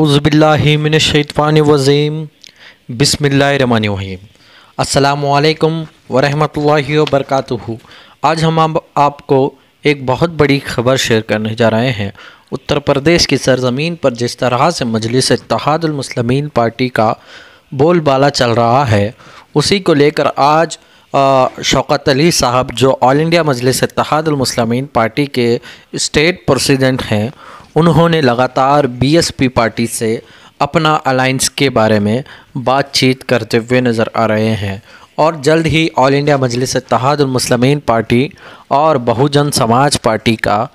उज़बिल्लिमिनशैतवानवज़ीम बसमीम अल्लाम वरहमतुल्लाहि वबरकatuhu आज हम अब आपको एक बहुत बड़ी खबर शेयर करने जा रहे हैं उत्तर प्रदेश की सरजमीन पर जिस तरह से मजलिस इतहादलमसलमिन पार्टी का बोलबाला चल रहा है उसी को लेकर आज शौकत अली साहब जो all India Majlis Ittehadulmuslimeen party के स्टेट प्रसिडेंट हैं उन्होंने लगातार बीएसपी पार्टी से अपना अलाइंस के बारे में बातचीत करते हुए नज़र आ रहे हैं और जल्द ही all India Majlis Ittehadulmuslimeen party और बहुजन समाज पार्टी का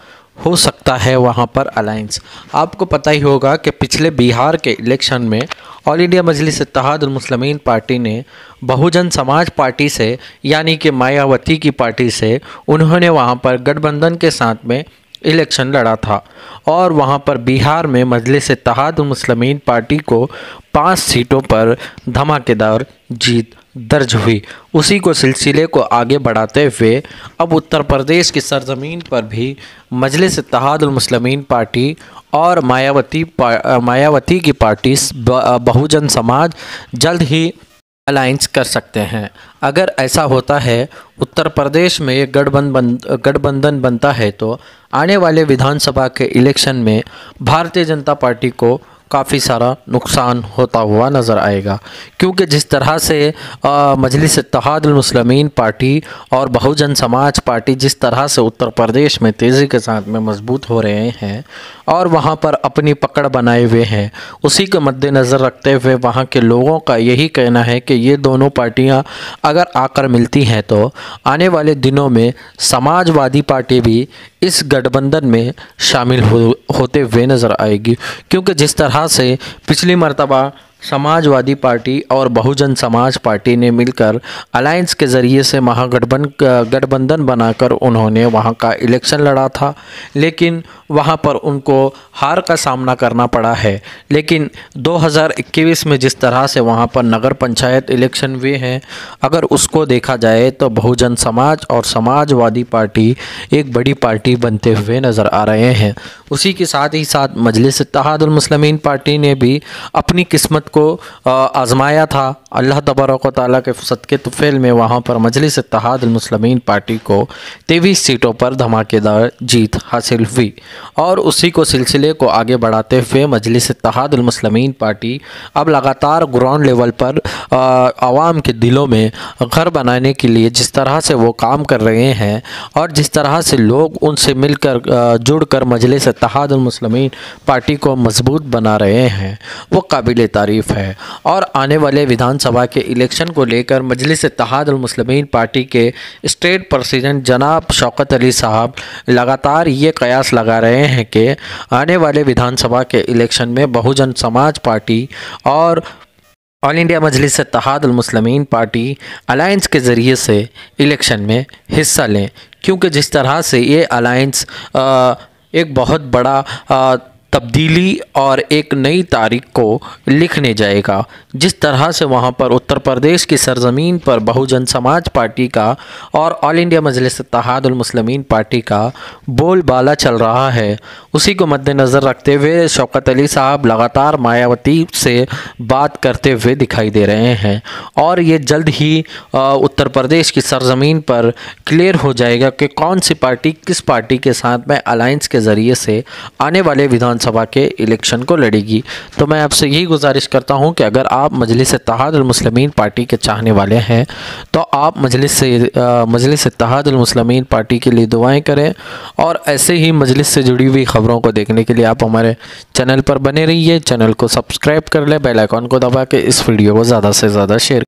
हो सकता है वहाँ पर अलाइंस आपको पता ही होगा कि पिछले बिहार के इलेक्शन में all India Majlis Ittehadulmuslimeen party ने बहुजन समाज पार्टी से यानी कि मायावती की पार्टी से उन्होंने वहाँ पर गठबंधन के साथ में इलेक्शन लड़ा था और वहाँ पर बिहार में मजलिस तहाद मुसलमिन पार्टी को पाँच सीटों पर धमाकेदार जीत दर्ज हुई उसी को सिलसिले को आगे बढ़ाते हुए अब उत्तर प्रदेश की सरजमीन पर भी मजलिस तहादमसलमिन पार्टी और मायावती पा, मायावती की पार्टी बहुजन समाज जल्द ही अलायंस कर सकते हैं अगर ऐसा होता है उत्तर प्रदेश में गठबंधन गठबंधन बनता है तो आने वाले विधानसभा के इलेक्शन में भारतीय जनता पार्टी को काफ़ी सारा नुकसान होता हुआ नज़र आएगा क्योंकि जिस तरह से मजलिस इतिहादमसलमिन पार्टी और बहुजन समाज पार्टी जिस तरह से उत्तर प्रदेश में तेज़ी के साथ में मजबूत हो रहे हैं और वहाँ पर अपनी पकड़ बनाए हुए हैं उसी के मद्देनज़र रखते हुए वहाँ के लोगों का यही कहना है कि ये दोनों पार्टियाँ अगर आकर मिलती हैं तो आने वाले दिनों में समाजवादी पार्टी भी इस गठबंधन में शामिल हो, होते हुए नज़र आएगी क्योंकि जिस तरह तरह से पिछली मरतबा समाजवादी पार्टी और बहुजन समाज पार्टी ने मिलकर अलायंस के ज़रिए से महागठबन गठबंधन बनाकर उन्होंने वहां का इलेक्शन लड़ा था लेकिन वहां पर उनको हार का सामना करना पड़ा है लेकिन 2021 में जिस तरह से वहां पर नगर पंचायत इलेक्शन हुए हैं अगर उसको देखा जाए तो बहुजन समाज और समाजवादी पार्टी एक बड़ी पार्टी बनते हुए नज़र आ रहे हैं उसी के साथ ही साथ मजलिस तहादुलमसलमिन पार्टी ने भी अपनी किस्मत को आजमाया था अल्लाह तबारक ताली के सदक़े तुफ़ैल में वहाँ पर मजलिस तहादमसलमिन पार्टी को तेईस सीटों पर धमाकेदार जीत हासिल हुई और उसी को सिलसिले को आगे बढ़ाते हुए मजलिस तहादमसलमिन पार्टी अब लगातार ग्राउंड लेवल पर आवाम के दिलों में घर बनाने के लिए जिस तरह से वो काम कर रहे हैं और जिस तरह से लोग उनसे मिलकर जुड़ कर मजलिस तहादमसलमिन पार्टी को मजबूत बना रहे हैं वो काबिल तारीफ शरीफ है और आने वाले विधानसभा के इलेक्शन को लेकर मजलिस तहादमसलमिन पार्टी के स्टेट प्रेसिडेंट जनाब शौकत अली साहब लगातार ये कयास लगा रहे हैं कि आने वाले विधानसभा के इलेक्शन में बहुजन समाज पार्टी और all India Majlis Ittehadulmuslimeen party alliance के ज़रिए से इलेक्शन में हिस्सा लें क्योंकि जिस तरह से ये अलायंस एक बहुत बड़ा आ, तब्दीली और एक नई तारीख को लिखने जाएगा जिस तरह से वहाँ पर उत्तर प्रदेश की सरजमीन पर बहुजन समाज पार्टी का और all India Majlis Ittehadulmuslimeen party का बोलबाला चल रहा है उसी को मद्देनज़र रखते हुए शौकत अली साहब लगातार मायावती से बात करते हुए दिखाई दे रहे हैं और ये जल्द ही उत्तर प्रदेश की सरजमीन पर क्लियर हो जाएगा कि कौन सी पार्टी किस पार्टी के साथ में अलाइंस के ज़रिए से आने वाले विधानसभा विधानसभा के इलेक्शन को लड़ेगी तो मैं आपसे यही गुजारिश करता हूँ कि अगर आप मजलिस तहादमसलमिन पार्टी के चाहने वाले हैं तो आप मजलिस से मजलिस तहादमसलमिन पार्टी के लिए दुआएँ करें और ऐसे ही मजलिस से जुड़ी हुई ख़बरों को देखने के लिए आप हमारे चैनल पर बने रहिए चैनल को सब्सक्राइब कर लें बेलाइकॉन को दबा के इस वीडियो को ज़्यादा से ज़्यादा शेयर